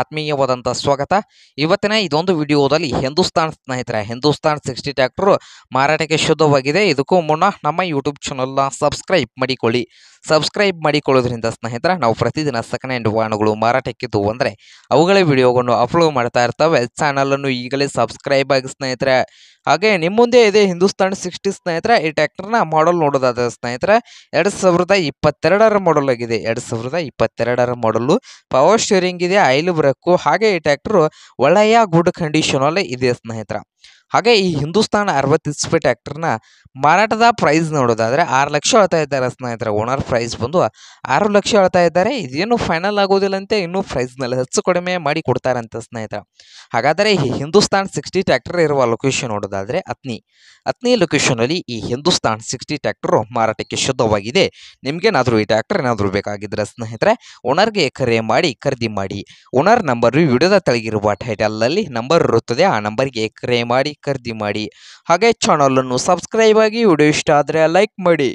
ಆತ್ಮೀಯವಾದಂಥ ಸ್ವಾಗತ ಇವತ್ತಿನ ಇದೊಂದು ವಿಡಿಯೋದಲ್ಲಿ ಹಿಂದೂಸ್ತಾನ್ ಸ್ನೇಹಿತರೆ ಹಿಂದೂಸ್ತಾನ್ ಸಿಕ್ಸ್ಟಿ ಟ್ಯಾಕ್ಟ್ರು ಮಾರಾಟಕ್ಕೆ ಶುದ್ಧವಾಗಿದೆ ಇದಕ್ಕೂ ಮುನ್ನ ನಮ್ಮ ಯೂಟ್ಯೂಬ್ ಚಾನಲ್ನ ಸಬ್ಸ್ಕ್ರೈಬ್ ಮಾಡಿಕೊಳ್ಳಿ ಸಬ್ಸ್ಕ್ರೈಬ್ ಮಾಡಿಕೊಳ್ಳೋದ್ರಿಂದ ಸ್ನೇಹಿತರೆ ನಾವು ಪ್ರತಿದಿನ ಸೆಕೆಂಡ್ ಹ್ಯಾಂಡ್ ವಾಹನಗಳು ಮಾರಾಟಕ್ಕಿದ್ದು ಅಂದರೆ ಅವುಗಳ ವಿಡಿಯೋಗಳನ್ನು ಅಪ್ಲೋಡ್ ಮಾಡ್ತಾ ಇರ್ತವೆ ಚಾನಲನ್ನು ಈಗಲೇ ಸಬ್ಸ್ಕ್ರೈಬ್ ಆಗಿ ಸ್ನೇಹಿತರೆ ಹಾಗೆ ನಿಮ್ಮ ಮುಂದೆ ಇದೆ ಹಿಂದೂಸ್ತಾನ್ ಸಿಕ್ಸ್ಟಿ ಸ್ನೇಹಿತರೆ ಈ ಟ್ಯಾಕ್ಟರ್ನ ಮಾಡಲ್ ನೋಡೋದಾದ ಸ್ನೇಹಿತರೆ ಎರಡು ಸಾವಿರದ ಇಪ್ಪತ್ತೆರಡರ ಮಾಡಲ್ ಆಗಿದೆ ಎರಡು ಸಾವಿರದ ಇಪ್ಪತ್ತೆರಡರ ಮಾಡಲು ಪವರ್ ಸ್ಟೇರಿಂಗ್ ಇದೆ ಐಲು ಬರಬೇಕು ಹಾಗೆ ಈ ಟ್ಯಾಕ್ಟ್ರು ಒಳ್ಳೆಯ ಗುಡ್ ಕಂಡೀಷನಲ್ಲಿ ಇದೆ ಸ್ನೇಹಿತರ ಹಾಗೆ ಈ ಹಿಂದೂಸ್ತಾನ್ ಅರವತ್ತು ಇಸ್ಪಿ ಟ್ಯಾಕ್ಟರ್ನ ಮಾರಾಟದ ಪ್ರೈಸ್ ನೋಡೋದಾದರೆ ಆರು ಲಕ್ಷ ಹೇಳ್ತಾ ಇದ್ದಾರೆ ಸ್ನೇಹಿತರೆ ಓನರ್ ಪ್ರೈಸ್ ಬಂದು ಆರು ಲಕ್ಷ ಹೇಳ್ತಾ ಇದ್ದಾರೆ ಇದೇನು ಫೈನಲ್ ಆಗೋದಿಲ್ಲಂತೆ ಇನ್ನೂ ಪ್ರೈಸ್ನಲ್ಲಿ ಹೆಚ್ಚು ಕಡಿಮೆ ಮಾಡಿ ಅಂತ ಸ್ನೇಹಿತರೆ ಹಾಗಾದರೆ ಈ ಹಿಂದೂಸ್ತಾನ್ ಸಿಕ್ಸ್ಟಿ ಟ್ಯಾಕ್ಟರ್ ಇರುವ ಲೊಕೇಶನ್ ನೋಡೋದಾದರೆ ಅತ್ನಿ ಅತ್ನಿ ಲೊಕೇಶನಲ್ಲಿ ಈ ಹಿಂದೂಸ್ತಾನ್ ಸಿಕ್ಸ್ಟಿ ಟ್ಯಾಕ್ಟರು ಮಾರಾಟಕ್ಕೆ ಶುದ್ಧವಾಗಿದೆ ನಿಮಗೇನಾದರೂ ಈ ಟ್ಯಾಕ್ಟರ್ ಏನಾದರೂ ಬೇಕಾಗಿದ್ದರೆ ಸ್ನೇಹಿತರೆ ಓನರ್ಗೆ ಕರೆ ಮಾಡಿ ಖರೀದಿ ಮಾಡಿ ಓನರ್ ನಂಬರು ವಿಡಿಯೋದ ತಳಗಿರುವ ಟೈಟಲಲ್ಲಿ ನಂಬರ್ ಇರುತ್ತದೆ ಆ ನಂಬರ್ಗೆ ಕರೆ ಮಾಡಿ ಖರೀದಿ ಮಾಡಿ ಹಾಗೆ ಚಾನಲನ್ನು ಸಬ್ಸ್ಕ್ರೈಬ್ ಆಗಿ ವಿಡಿಯೋ ಇಷ್ಟ ಆದರೆ ಲೈಕ್ ಮಾಡಿ